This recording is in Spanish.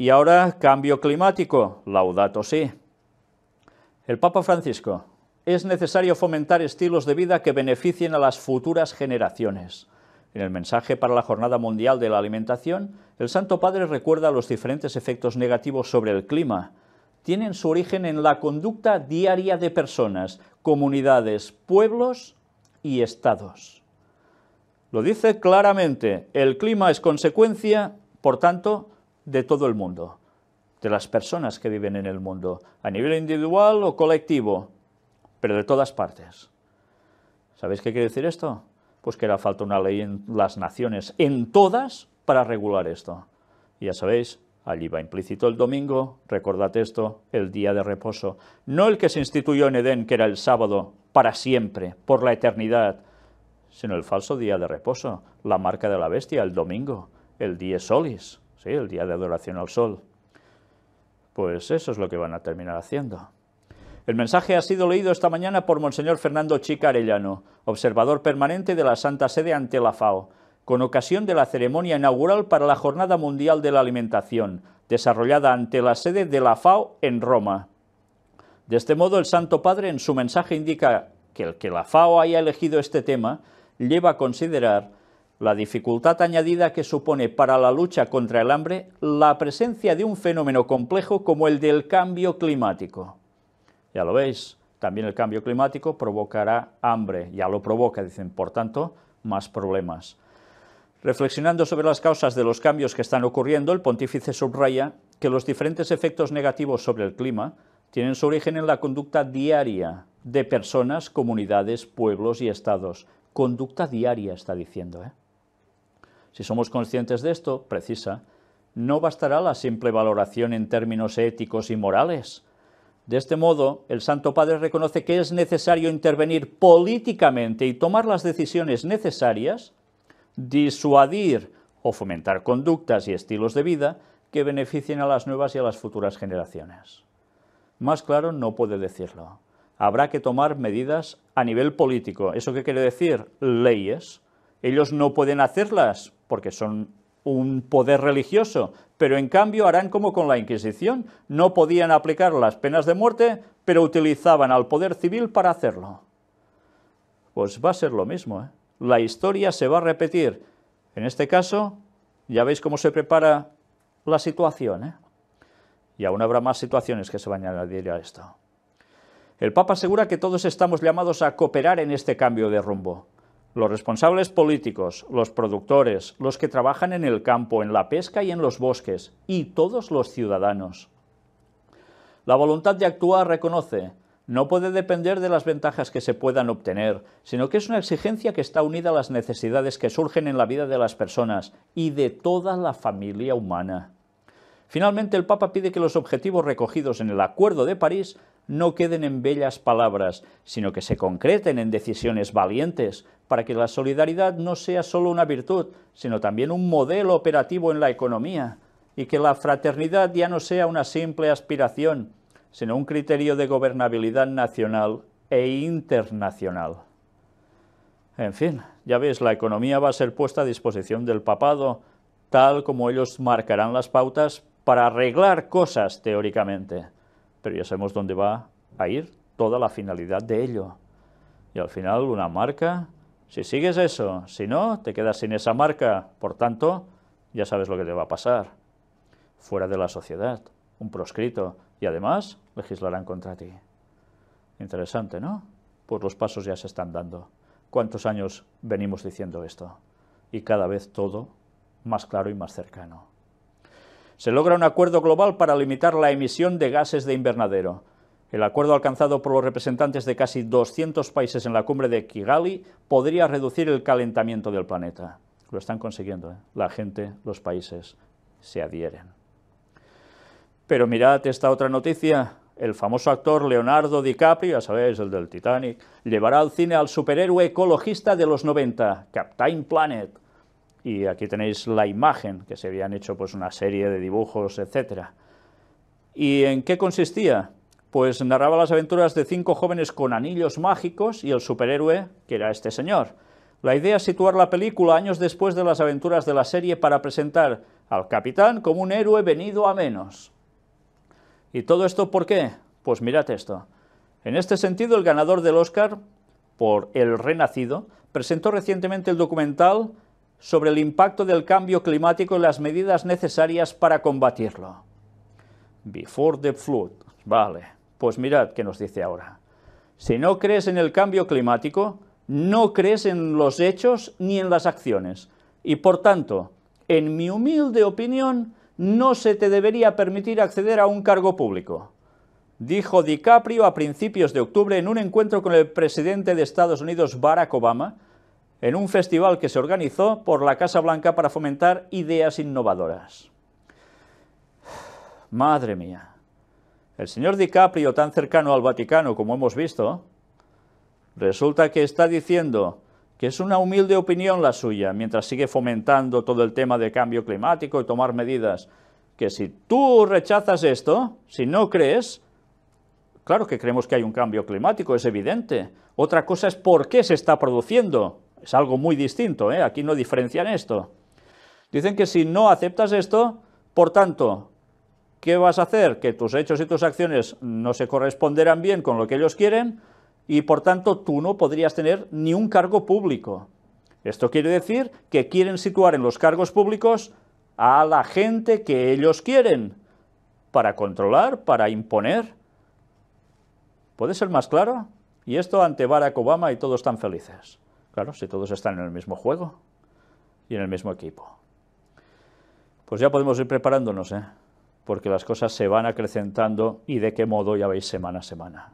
Y ahora cambio climático, laudato sí. El Papa Francisco, es necesario fomentar estilos de vida que beneficien a las futuras generaciones. En el mensaje para la Jornada Mundial de la Alimentación, el Santo Padre recuerda los diferentes efectos negativos sobre el clima. Tienen su origen en la conducta diaria de personas, comunidades, pueblos y estados. Lo dice claramente, el clima es consecuencia, por tanto, de todo el mundo, de las personas que viven en el mundo, a nivel individual o colectivo, pero de todas partes. ¿Sabéis qué quiere decir esto? Pues que era falta una ley en las naciones, en todas, para regular esto. Y ya sabéis, allí va implícito el domingo, recordad esto, el día de reposo. No el que se instituyó en Edén, que era el sábado, para siempre, por la eternidad, sino el falso día de reposo, la marca de la bestia, el domingo, el día solis. ¿sí? el día de adoración al sol. Pues eso es lo que van a terminar haciendo. El mensaje ha sido leído esta mañana por Monseñor Fernando Chica Arellano, observador permanente de la Santa Sede ante la FAO, con ocasión de la ceremonia inaugural para la Jornada Mundial de la Alimentación, desarrollada ante la sede de la FAO en Roma. De este modo, el Santo Padre en su mensaje indica que el que la FAO haya elegido este tema lleva a considerar la dificultad añadida que supone para la lucha contra el hambre la presencia de un fenómeno complejo como el del cambio climático. Ya lo veis, también el cambio climático provocará hambre, ya lo provoca, dicen, por tanto, más problemas. Reflexionando sobre las causas de los cambios que están ocurriendo, el pontífice subraya que los diferentes efectos negativos sobre el clima tienen su origen en la conducta diaria de personas, comunidades, pueblos y estados. Conducta diaria, está diciendo. ¿eh? Si somos conscientes de esto, precisa, no bastará la simple valoración en términos éticos y morales. De este modo, el Santo Padre reconoce que es necesario intervenir políticamente y tomar las decisiones necesarias, disuadir o fomentar conductas y estilos de vida que beneficien a las nuevas y a las futuras generaciones. Más claro no puede decirlo. Habrá que tomar medidas a nivel político. ¿Eso qué quiere decir? Leyes. Ellos no pueden hacerlas porque son un poder religioso, pero en cambio harán como con la Inquisición. No podían aplicar las penas de muerte, pero utilizaban al poder civil para hacerlo. Pues va a ser lo mismo. ¿eh? La historia se va a repetir. En este caso, ya veis cómo se prepara la situación. ¿eh? Y aún habrá más situaciones que se van a añadir a esto. El Papa asegura que todos estamos llamados a cooperar en este cambio de rumbo. Los responsables políticos, los productores, los que trabajan en el campo, en la pesca y en los bosques, y todos los ciudadanos. La voluntad de actuar reconoce, no puede depender de las ventajas que se puedan obtener, sino que es una exigencia que está unida a las necesidades que surgen en la vida de las personas y de toda la familia humana. Finalmente, el Papa pide que los objetivos recogidos en el Acuerdo de París no queden en bellas palabras, sino que se concreten en decisiones valientes, para que la solidaridad no sea solo una virtud, sino también un modelo operativo en la economía, y que la fraternidad ya no sea una simple aspiración, sino un criterio de gobernabilidad nacional e internacional. En fin, ya ves, la economía va a ser puesta a disposición del papado, tal como ellos marcarán las pautas para arreglar cosas teóricamente, pero ya sabemos dónde va a ir toda la finalidad de ello. Y al final una marca, si sigues eso, si no, te quedas sin esa marca, por tanto, ya sabes lo que te va a pasar. Fuera de la sociedad, un proscrito, y además legislarán contra ti. Interesante, ¿no? Pues los pasos ya se están dando. ¿Cuántos años venimos diciendo esto? Y cada vez todo más claro y más cercano se logra un acuerdo global para limitar la emisión de gases de invernadero. El acuerdo alcanzado por los representantes de casi 200 países en la cumbre de Kigali podría reducir el calentamiento del planeta. Lo están consiguiendo. ¿eh? La gente, los países, se adhieren. Pero mirad esta otra noticia. El famoso actor Leonardo DiCaprio, ya sabéis, el del Titanic, llevará al cine al superhéroe ecologista de los 90, Captain Planet y aquí tenéis la imagen, que se habían hecho pues una serie de dibujos, etcétera. ¿Y en qué consistía? Pues narraba las aventuras de cinco jóvenes con anillos mágicos y el superhéroe, que era este señor. La idea es situar la película años después de las aventuras de la serie para presentar al capitán como un héroe venido a menos. ¿Y todo esto por qué? Pues mirad esto. En este sentido, el ganador del Oscar por El Renacido presentó recientemente el documental sobre el impacto del cambio climático y las medidas necesarias para combatirlo. Before the flood. Vale, pues mirad qué nos dice ahora. Si no crees en el cambio climático, no crees en los hechos ni en las acciones. Y por tanto, en mi humilde opinión, no se te debería permitir acceder a un cargo público. Dijo DiCaprio a principios de octubre en un encuentro con el presidente de Estados Unidos, Barack Obama, en un festival que se organizó por la Casa Blanca para fomentar ideas innovadoras. Madre mía, el señor DiCaprio, tan cercano al Vaticano como hemos visto, resulta que está diciendo que es una humilde opinión la suya, mientras sigue fomentando todo el tema de cambio climático y tomar medidas, que si tú rechazas esto, si no crees, claro que creemos que hay un cambio climático, es evidente. Otra cosa es por qué se está produciendo. Es algo muy distinto, ¿eh? aquí no diferencian esto. Dicen que si no aceptas esto, por tanto, ¿qué vas a hacer? Que tus hechos y tus acciones no se corresponderán bien con lo que ellos quieren y por tanto tú no podrías tener ni un cargo público. Esto quiere decir que quieren situar en los cargos públicos a la gente que ellos quieren para controlar, para imponer. ¿Puede ser más claro? Y esto ante Barack Obama y todos tan felices. Claro, si todos están en el mismo juego y en el mismo equipo. Pues ya podemos ir preparándonos, ¿eh? porque las cosas se van acrecentando y de qué modo ya veis semana a semana.